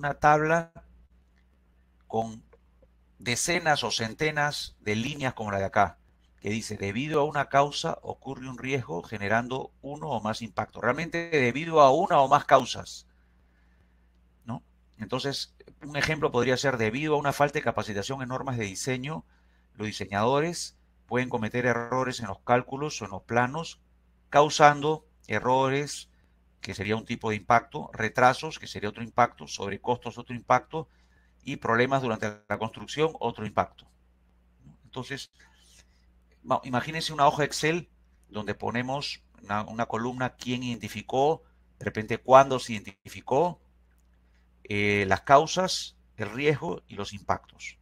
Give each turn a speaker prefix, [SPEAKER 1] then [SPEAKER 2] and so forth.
[SPEAKER 1] una tabla
[SPEAKER 2] con decenas o centenas de líneas como la de acá, que dice, debido a una causa ocurre un riesgo generando uno o más impactos. Realmente debido a una o más causas. ¿no? Entonces, un ejemplo podría ser, debido a una falta de capacitación en normas de diseño, los diseñadores pueden cometer errores en los cálculos o en los planos, causando errores que sería un tipo de impacto, retrasos, que sería otro impacto, sobrecostos, otro impacto, y problemas durante la construcción, otro impacto. Entonces, imagínense una hoja Excel donde ponemos una, columna quién identificó, de repente cuándo se identificó, eh, las causas, el riesgo y los impactos.